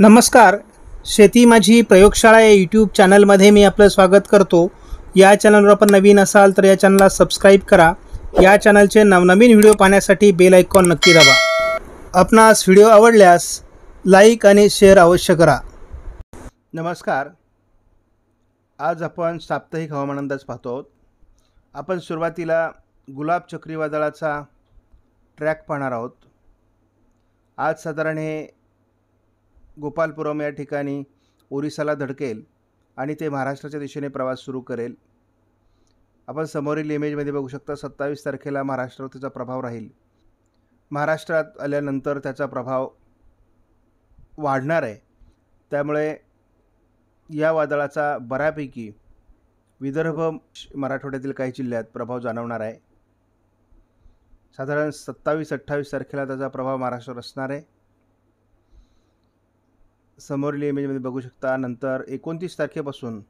नमस्कार शेती माझी प्रयोगशाळा या यूट्यूब चॅनलमध्ये मी आपलं स्वागत करतो या चॅनलवर आपण नवीन असाल तर या चॅनलला सबस्क्राईब करा या चॅनलचे नवनवीन व्हिडिओ पाहण्यासाठी बेल आयकॉन नक्की दाबा आपणास व्हिडिओ आवडल्यास लाईक आणि शेअर अवश्य करा नमस्कार आज आपण साप्ताहिक हवामान अंदाज पाहतो आहोत आपण सुरुवातीला गुलाब चक्रीवादळाचा ट्रॅक पाहणार आहोत आज साधारण हे गोपालपुरम या ठिकाणी ओरिसाला धडकेल आणि ते महाराष्ट्राच्या दिशेने प्रवास सुरू करेल आपण समोरील इमेजमध्ये बघू शकता सत्तावीस तारखेला महाराष्ट्रावर त्याचा प्रभाव राहील महाराष्ट्रात आल्यानंतर त्याचा प्रभाव वाढणार आहे त्यामुळे या वादळाचा बऱ्यापैकी विदर्भ मराठवाड्यातील काही जिल्ह्यात प्रभाव जाणवणार आहे साधारण सत्तावीस अठ्ठावीस तारखेला त्याचा प्रभाव महाराष्ट्रावर असणार आहे समोरील इमेजमध्ये बघू शकता नंतर एकोणतीस तारखेपासून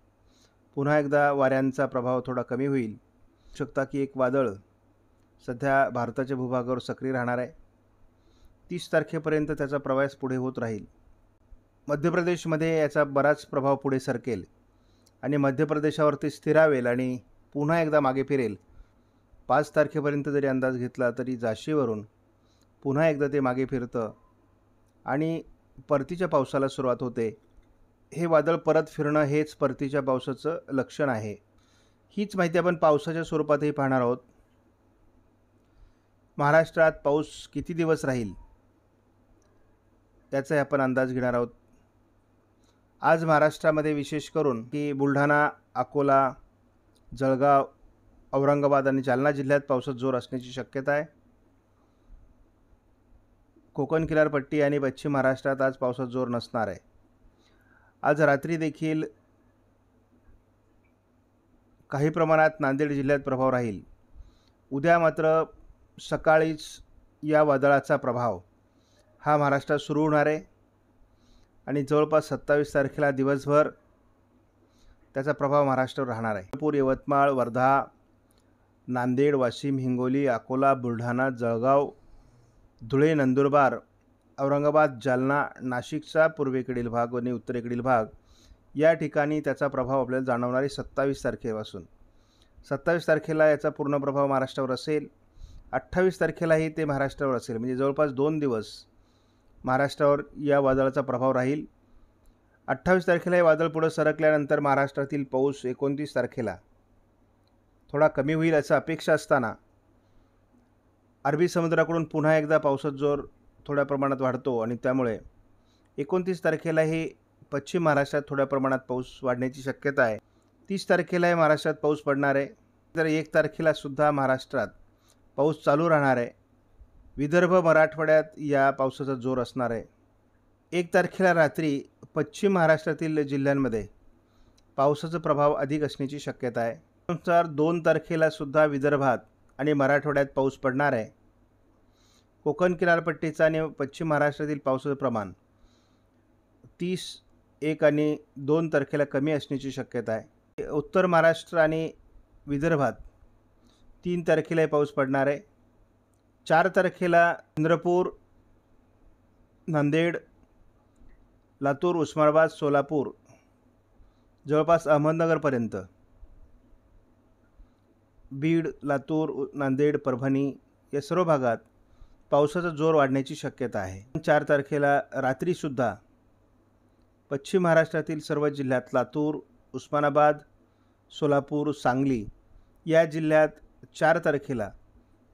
पुन्हा एकदा वाऱ्यांचा प्रभाव थोडा कमी होईल शकता की एक वादळ सध्या भारताच्या भूभागावर सक्रिय राहणार आहे तीस तारखेपर्यंत त्याचा प्रवास पुढे होत राहील मध्य प्रदेशमध्ये याचा बराच प्रभाव पुढे सरकेल आणि मध्य प्रदेशावरती स्थिरावेल आणि पुन्हा एकदा मागे फिरेल पाच तारखेपर्यंत जरी अंदाज घेतला तरी झाशीवरून पुन्हा एकदा ते मागे फिरतं आणि परतीच्या पावसाला सुरुवात होते हे वादळ परत फिरणं हेच परतीच्या पावसाचं लक्षण आहे हीच माहिती आपण पावसाच्या स्वरूपातही पाहणार आहोत महाराष्ट्रात पाऊस किती दिवस राहील याचाही आपण अंदाज घेणार आहोत आज महाराष्ट्रामध्ये विशेष करून की बुलढाणा अकोला जळगाव औरंगाबाद आणि जालना जिल्ह्यात पावसात जोर असण्याची शक्यता आहे कोकण किनारपट्टी आणि पश्चिम महाराष्ट्रात आज पावसात जोर नसणार आहे आज रात्री देखील काही प्रमाणात नांदेड जिल्ह्यात प्रभाव राहील उद्या मात्र सकाळीच या वादळाचा प्रभाव हा महाराष्ट्रात सुरू होणार आहे आणि जवळपास सत्तावीस तारखेला दिवसभर त्याचा प्रभाव महाराष्ट्रावर राहणार आहे नागपूर यवतमाळ वर्धा नांदेड वाशिम हिंगोली अकोला बुलढाणा जळगाव धुळे नंदुरबार औरंगाबाद जालना नाशिकचा पूर्वेकडील भाग आणि उत्तरेकडील भाग या ठिकाणी त्याचा प्रभाव आपल्याला जाणवणार सत्तावीस तारखेपासून सत्तावीस तारखेला याचा पूर्ण प्रभाव महाराष्ट्रावर असेल अठ्ठावीस तारखेलाही ते महाराष्ट्रावर असेल म्हणजे जवळपास दोन दिवस महाराष्ट्रावर या वादळाचा प्रभाव राहील अठ्ठावीस तारखेला हे वादळ पुढं सरकल्यानंतर महाराष्ट्रातील पाऊस एकोणतीस तारखेला थोडा कमी होईल असं अपेक्षा असताना अरबी समुद्राकडून पुन्हा एकदा पावसाचा जोर थोड्या प्रमाणात वाढतो आणि त्यामुळे एकोणतीस तारखेलाही पश्चिम महाराष्ट्रात थोड्या प्रमाणात पाऊस वाढण्याची शक्यता आहे तीस तारखेलाही महाराष्ट्रात पाऊस पडणार आहे तर एक तारखेलासुद्धा महाराष्ट्रात पाऊस चालू राहणार आहे विदर्भ मराठवाड्यात या पावसाचा जोर असणार आहे एक तारखेला रात्री पश्चिम महाराष्ट्रातील जिल्ह्यांमध्ये पावसाचा प्रभाव अधिक असण्याची शक्यता आहे त्यानुसार दोन तारखेलासुद्धा विदर्भात आणि मराठवाड्यात पाऊस पडणार आहे कोकण किनारपट्टीचा आणि पश्चिम महाराष्ट्रातील पावसाचं प्रमाण तीस एक आणि दोन तारखेला कमी असण्याची शक्यता आहे उत्तर महाराष्ट्र आणि विदर्भात तीन तारखेलाही पाऊस पडणार आहे चार तारखेला चंद्रपूर नांदेड लातूर उस्मानाबाद सोलापूर जवळपास अहमदनगरपर्यंत बीड लातूर नांदेड परभणी या सर्व भागात पावसाचा जोर वाढण्याची शक्यता आहे चार तारखेला रात्रीसुद्धा पश्चिम महाराष्ट्रातील सर्व जिल्ह्यात लातूर उस्मानाबाद सोलापूर सांगली या जिल्ह्यात चार तारखेला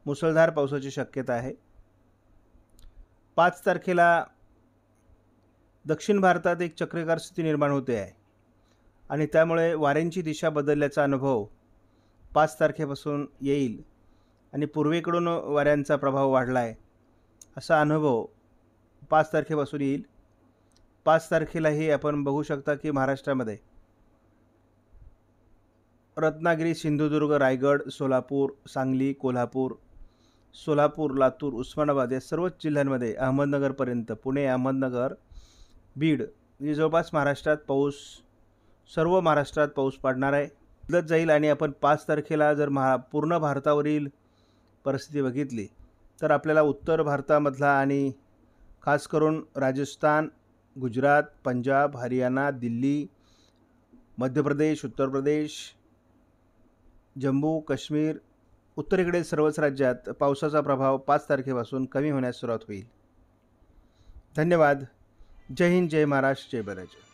मुसळधार पावसाची शक्यता आहे पाच तारखेला दक्षिण भारतात एक चक्रीकार स्थिती निर्माण होते आहे आणि त्यामुळे वाऱ्यांची दिशा बदलल्याचा अनुभव पाच तारखेपासून येईल आणि पूर्वेकडून वाऱ्यांचा प्रभाव वाढला आहे असा अनुभव पाच तारखेपासून येईल पाच तारखेलाही आपण बघू शकता की महाराष्ट्रामध्ये रत्नागिरी सिंधुदुर्ग रायगड सोलापूर सांगली कोल्हापूर सोलापूर लातूर उस्मानाबाद या सर्वच जिल्ह्यांमध्ये अहमदनगरपर्यंत पुणे अहमदनगर बीड म्हणजे जवळपास महाराष्ट्रात पाऊस सर्व महाराष्ट्रात पाऊस पडणार आहे बदलत जाईल आणि आपण पाच तारखेला जर महा पूर्ण भारतावरील परिस्थिती बघितली तर आपल्याला उत्तर भारतामधला आणि खास करून राजस्थान गुजरात पंजाब हरियाणा दिल्ली मध्य प्रदेश उत्तर प्रदेश जम्मू काश्मीर उत्तरेकडील सर्वच राज्यात पावसाचा प्रभाव पाच तारखेपासून कमी होण्यास सुरुवात होईल धन्यवाद जय हिंद जय महाराष्ट्र जय बराजय